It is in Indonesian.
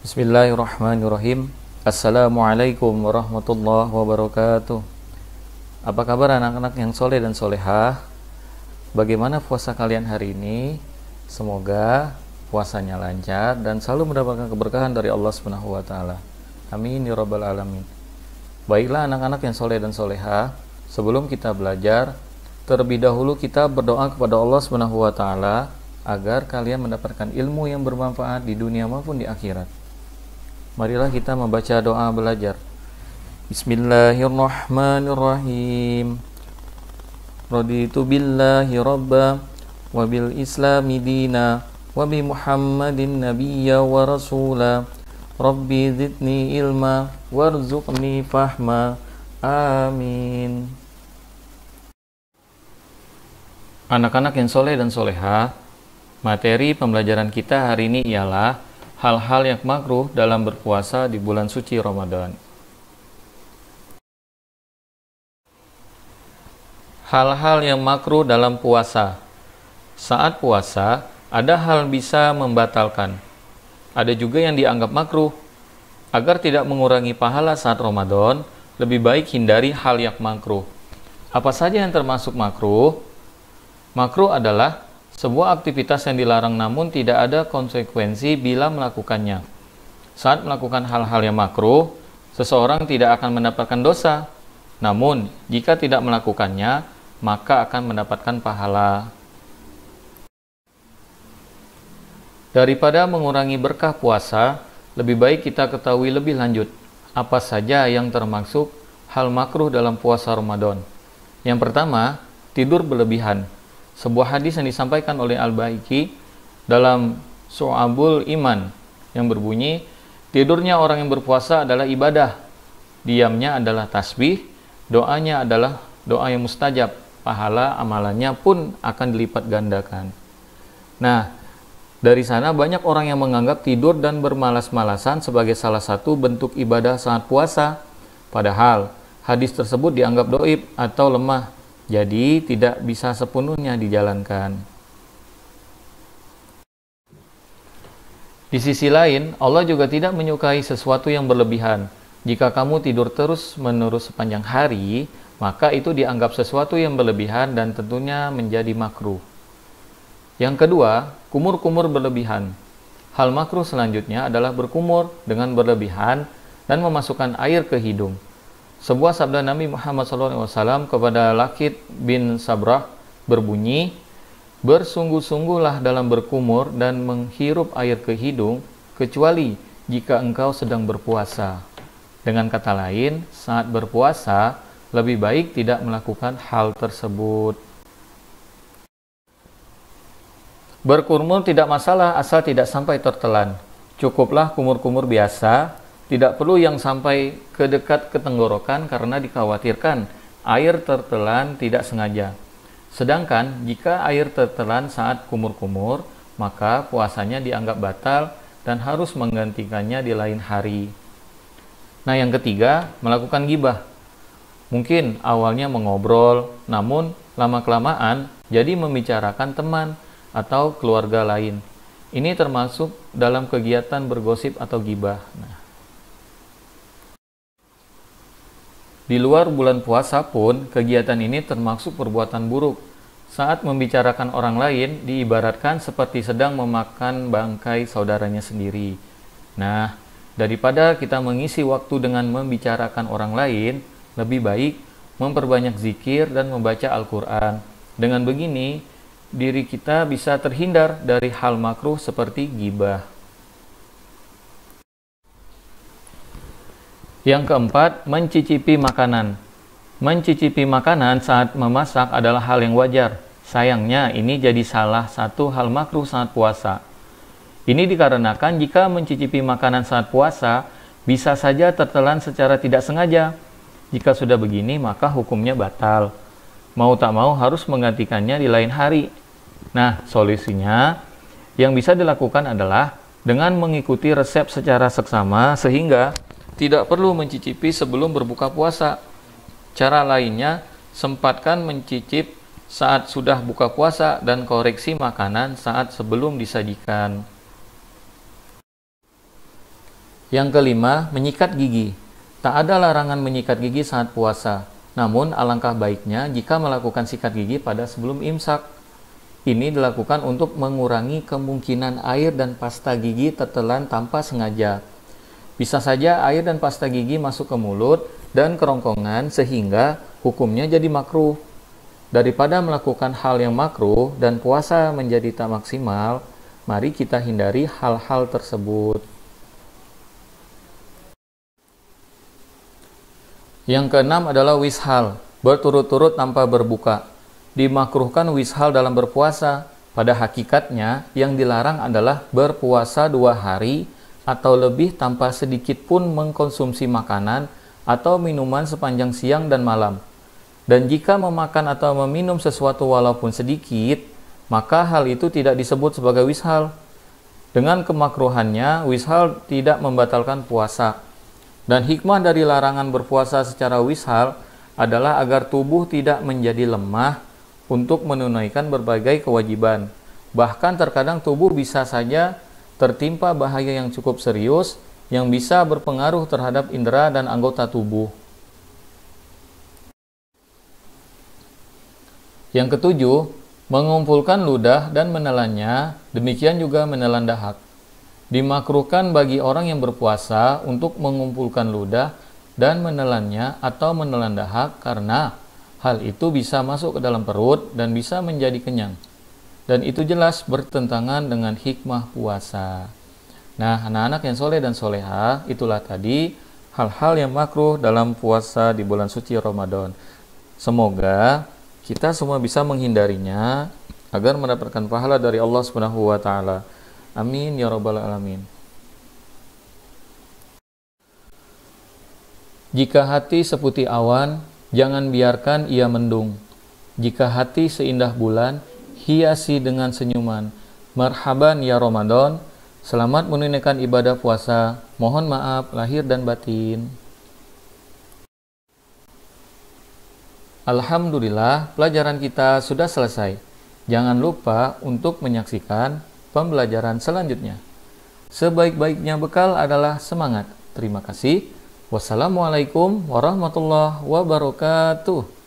Bismillahirrahmanirrahim Assalamualaikum warahmatullahi wabarakatuh Apa kabar anak-anak yang soleh dan solehah? Bagaimana puasa kalian hari ini? Semoga puasanya lancar dan selalu mendapatkan keberkahan dari Allah Subhanahu wa taala. Amin ya rabbal alamin. Baiklah anak-anak yang soleh dan soleha, sebelum kita belajar, terlebih dahulu kita berdoa kepada Allah Subhanahu wa taala agar kalian mendapatkan ilmu yang bermanfaat di dunia maupun di akhirat. Marilah kita membaca doa belajar. Bismillahirrahmanirrahim. Raditu billahi rabba wa bil islami dina wa bi Muhammadin nabiyya wa rasula. Rabbi zidni ilma warzuqni fahma. Amin. Anak-anak yang soleh dan soleha, materi pembelajaran kita hari ini ialah hal-hal yang makruh dalam berpuasa di bulan suci Ramadan. Hal-hal yang makruh dalam puasa. Saat puasa, ada hal bisa membatalkan. Ada juga yang dianggap makruh. Agar tidak mengurangi pahala saat Ramadan, lebih baik hindari hal yang makruh. Apa saja yang termasuk makruh? Makruh adalah sebuah aktivitas yang dilarang namun tidak ada konsekuensi bila melakukannya. Saat melakukan hal-hal yang makro, seseorang tidak akan mendapatkan dosa. Namun, jika tidak melakukannya, maka akan mendapatkan pahala. Daripada mengurangi berkah puasa, lebih baik kita ketahui lebih lanjut apa saja yang termasuk hal makruh dalam puasa Ramadan. Yang pertama, tidur berlebihan sebuah hadis yang disampaikan oleh Al-Baiki dalam Su'abul Iman yang berbunyi tidurnya orang yang berpuasa adalah ibadah diamnya adalah tasbih doanya adalah doa yang mustajab pahala amalannya pun akan dilipat gandakan nah dari sana banyak orang yang menganggap tidur dan bermalas-malasan sebagai salah satu bentuk ibadah saat puasa padahal hadis tersebut dianggap doib atau lemah jadi tidak bisa sepenuhnya dijalankan. Di sisi lain, Allah juga tidak menyukai sesuatu yang berlebihan. Jika kamu tidur terus-menerus sepanjang hari, maka itu dianggap sesuatu yang berlebihan dan tentunya menjadi makruh. Yang kedua, kumur-kumur berlebihan. Hal makruh selanjutnya adalah berkumur dengan berlebihan dan memasukkan air ke hidung. Sebuah sabda Nabi Muhammad SAW kepada Lakit bin Sabrah berbunyi, Bersungguh-sungguhlah dalam berkumur dan menghirup air ke hidung, kecuali jika engkau sedang berpuasa. Dengan kata lain, saat berpuasa, lebih baik tidak melakukan hal tersebut. Berkumur tidak masalah asal tidak sampai tertelan. Cukuplah kumur-kumur biasa tidak perlu yang sampai ke dekat ke karena dikhawatirkan air tertelan tidak sengaja. Sedangkan jika air tertelan saat kumur-kumur, maka puasanya dianggap batal dan harus menggantikannya di lain hari. Nah, yang ketiga, melakukan gibah. Mungkin awalnya mengobrol, namun lama-kelamaan jadi membicarakan teman atau keluarga lain. Ini termasuk dalam kegiatan bergosip atau gibah. Nah, Di luar bulan puasa pun, kegiatan ini termasuk perbuatan buruk. Saat membicarakan orang lain, diibaratkan seperti sedang memakan bangkai saudaranya sendiri. Nah, daripada kita mengisi waktu dengan membicarakan orang lain, lebih baik memperbanyak zikir dan membaca Al-Quran. Dengan begini, diri kita bisa terhindar dari hal makruh seperti gibah. Yang keempat, mencicipi makanan. Mencicipi makanan saat memasak adalah hal yang wajar. Sayangnya, ini jadi salah satu hal makruh saat puasa. Ini dikarenakan jika mencicipi makanan saat puasa, bisa saja tertelan secara tidak sengaja. Jika sudah begini, maka hukumnya batal. Mau tak mau harus menggantikannya di lain hari. Nah, solusinya yang bisa dilakukan adalah dengan mengikuti resep secara seksama sehingga tidak perlu mencicipi sebelum berbuka puasa. Cara lainnya, sempatkan mencicip saat sudah buka puasa dan koreksi makanan saat sebelum disajikan. Yang kelima, menyikat gigi. Tak ada larangan menyikat gigi saat puasa. Namun, alangkah baiknya jika melakukan sikat gigi pada sebelum imsak. Ini dilakukan untuk mengurangi kemungkinan air dan pasta gigi tertelan tanpa sengaja. Bisa saja air dan pasta gigi masuk ke mulut dan kerongkongan sehingga hukumnya jadi makruh. Daripada melakukan hal yang makruh dan puasa menjadi tak maksimal, mari kita hindari hal-hal tersebut. Yang keenam adalah wishal, berturut-turut tanpa berbuka. Dimakruhkan wishal dalam berpuasa, pada hakikatnya yang dilarang adalah berpuasa dua hari atau lebih tanpa sedikit pun mengkonsumsi makanan atau minuman sepanjang siang dan malam. Dan jika memakan atau meminum sesuatu walaupun sedikit, maka hal itu tidak disebut sebagai wishal. Dengan kemakruhannya, wishal tidak membatalkan puasa. Dan hikmah dari larangan berpuasa secara wishal adalah agar tubuh tidak menjadi lemah untuk menunaikan berbagai kewajiban. Bahkan terkadang tubuh bisa saja tertimpa bahaya yang cukup serius yang bisa berpengaruh terhadap indera dan anggota tubuh. Yang ketujuh, mengumpulkan ludah dan menelannya, demikian juga menelan dahak. Dimakruhkan bagi orang yang berpuasa untuk mengumpulkan ludah dan menelannya atau menelan dahak karena hal itu bisa masuk ke dalam perut dan bisa menjadi kenyang dan itu jelas bertentangan dengan hikmah puasa. Nah, anak-anak yang soleh dan soleha, itulah tadi hal-hal yang makruh dalam puasa di bulan suci Ramadan. Semoga kita semua bisa menghindarinya agar mendapatkan pahala dari Allah Subhanahu wa taala. Amin ya rabbal alamin. Jika hati seputih awan, jangan biarkan ia mendung. Jika hati seindah bulan, hiasi dengan senyuman. Marhaban ya Ramadan, selamat menunaikan ibadah puasa. Mohon maaf lahir dan batin. Alhamdulillah, pelajaran kita sudah selesai. Jangan lupa untuk menyaksikan pembelajaran selanjutnya. Sebaik-baiknya bekal adalah semangat. Terima kasih. Wassalamualaikum warahmatullahi wabarakatuh.